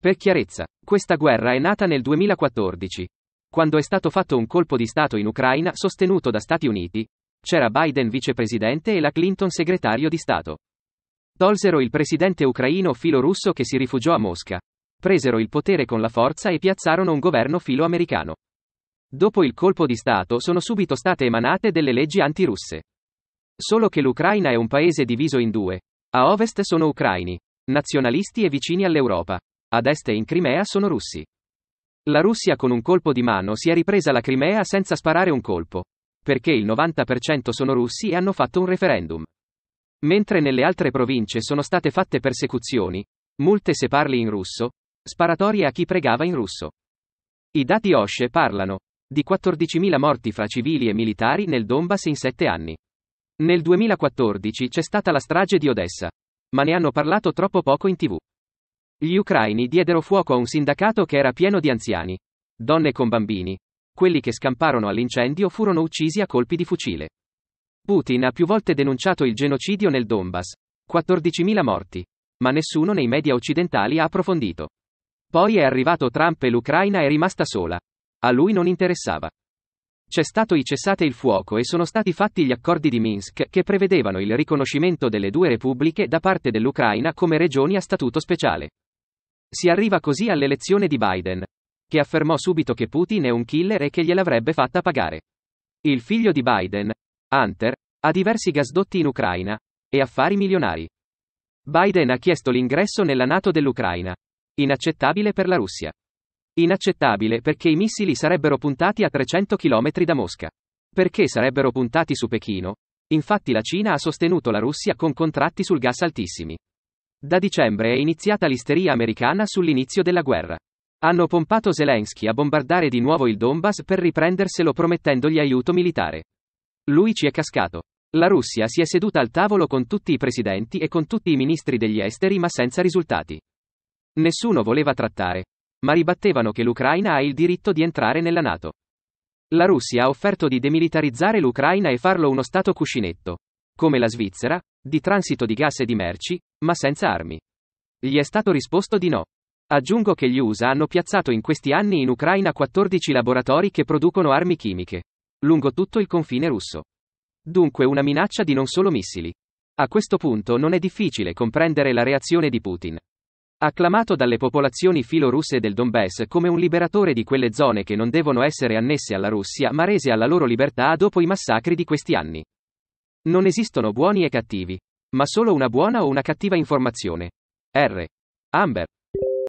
Per chiarezza, questa guerra è nata nel 2014. Quando è stato fatto un colpo di Stato in Ucraina sostenuto da Stati Uniti, c'era Biden vicepresidente e la Clinton segretario di Stato. Tolsero il presidente ucraino filo russo che si rifugiò a Mosca. Presero il potere con la forza e piazzarono un governo filo americano. Dopo il colpo di Stato sono subito state emanate delle leggi antirusse. Solo che l'Ucraina è un paese diviso in due. A ovest sono ucraini, nazionalisti e vicini all'Europa. Ad est e in Crimea sono russi. La Russia con un colpo di mano si è ripresa la Crimea senza sparare un colpo. Perché il 90% sono russi e hanno fatto un referendum. Mentre nelle altre province sono state fatte persecuzioni, multe se parli in russo, sparatorie a chi pregava in russo. I dati OSCE parlano di 14.000 morti fra civili e militari nel Donbass in 7 anni. Nel 2014 c'è stata la strage di Odessa, ma ne hanno parlato troppo poco in tv. Gli ucraini diedero fuoco a un sindacato che era pieno di anziani, donne con bambini. Quelli che scamparono all'incendio furono uccisi a colpi di fucile. Putin ha più volte denunciato il genocidio nel Donbass. 14.000 morti. Ma nessuno nei media occidentali ha approfondito. Poi è arrivato Trump e l'Ucraina è rimasta sola. A lui non interessava. C'è stato il cessate il fuoco e sono stati fatti gli accordi di Minsk che prevedevano il riconoscimento delle due repubbliche da parte dell'Ucraina come regioni a statuto speciale. Si arriva così all'elezione di Biden, che affermò subito che Putin è un killer e che gliel'avrebbe fatta pagare. Il figlio di Biden, Hunter, ha diversi gasdotti in Ucraina e affari milionari. Biden ha chiesto l'ingresso nella Nato dell'Ucraina. Inaccettabile per la Russia. Inaccettabile perché i missili sarebbero puntati a 300 km da Mosca. Perché sarebbero puntati su Pechino? Infatti la Cina ha sostenuto la Russia con contratti sul gas altissimi. Da dicembre è iniziata l'isteria americana sull'inizio della guerra. Hanno pompato Zelensky a bombardare di nuovo il Donbass per riprenderselo promettendogli aiuto militare. Lui ci è cascato. La Russia si è seduta al tavolo con tutti i presidenti e con tutti i ministri degli esteri ma senza risultati. Nessuno voleva trattare. Ma ribattevano che l'Ucraina ha il diritto di entrare nella Nato. La Russia ha offerto di demilitarizzare l'Ucraina e farlo uno Stato cuscinetto, come la Svizzera, di transito di gas e di merci, ma senza armi. Gli è stato risposto di no. Aggiungo che gli USA hanno piazzato in questi anni in Ucraina 14 laboratori che producono armi chimiche. Lungo tutto il confine russo. Dunque una minaccia di non solo missili. A questo punto non è difficile comprendere la reazione di Putin. Acclamato dalle popolazioni filorusse del Donbass come un liberatore di quelle zone che non devono essere annesse alla Russia ma rese alla loro libertà dopo i massacri di questi anni. Non esistono buoni e cattivi. Ma solo una buona o una cattiva informazione. R. Amber.